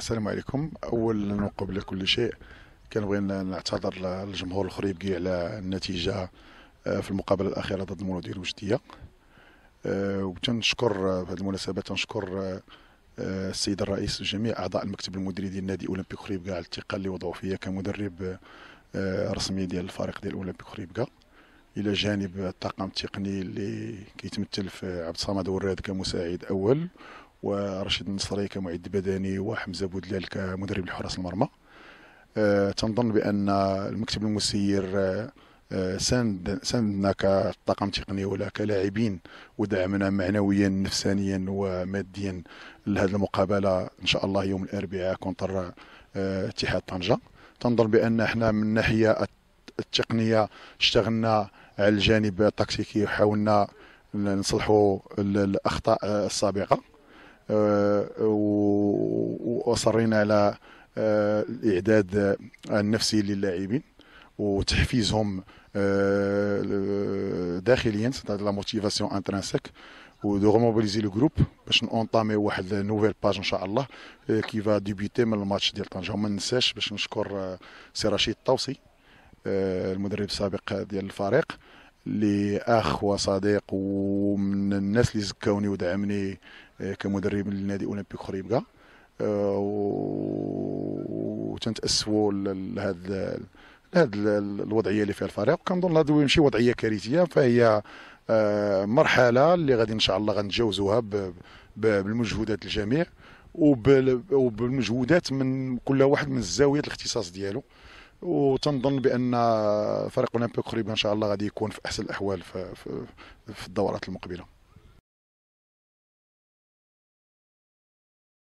السلام عليكم اولا وقبل كل شيء كنبغي نعتذر للجمهور الخريبكي على النتيجه آه، في المقابله الاخيره ضد المولوديه الوجديه آه، وتنشكر آه، هذه المناسبه تنشكر السيد الرئيس وجميع اعضاء المكتب المديري ديال النادي اولمبيك خريبكا على الثقه اللي وضعوا فيا كمدرب رسمي ديال الفريق ديال اولمبيك خريبكا الى جانب الطاقم التقني اللي كيتمثل في عبد الصمد وراد كمساعد اول ورشيد النصري كمعد بدني وحمزه بودلال كمدرب لحراس المرمى آه، تنظن بان المكتب المسير آه، آه، ساند ساندنا كطاقم تقني ولا كلاعبين ودعمنا معنويا نفسانيا وماديا لهذه المقابله ان شاء الله يوم الاربعاء كونتر اتحاد طنجه تنظر بان احنا من الناحيه التقنيه اشتغلنا على الجانب التكتيكي وحاولنا نصلحوا الاخطاء السابقه آه، واصرينا على آه، الاعداد النفسي للاعبين وتحفيزهم آه، داخليا لا موتيفاسيون انترانسيك ودو غوموبيليزي لو جروب باش نونطامي واحد نوفيل باج ان شاء الله كي فا ديبيتي من الماتش ديال طنجه وما ننساش باش نشكر سي رشيد الطوسي المدرب السابق ديال الفريق لاخ وصديق ومن الناس اللي زكاوني ودعمني آه، كمدرب للنادي اولمبيك خريبكا آه، وتنتاسفوا لهذا لهذا الوضعيه اللي فيها الفريق كنظن هذا ماشي وضعيه كارثيه فهي آه، مرحله اللي غادي ان شاء الله غنتجاوزوها بالمجهودات الجميع وبالمجهودات من كل واحد من الزاويه الاختصاص ديالو وتنظن بان فريق اولمبيك قريبا ان شاء الله غادي يكون في احسن الاحوال في, في الدورات المقبله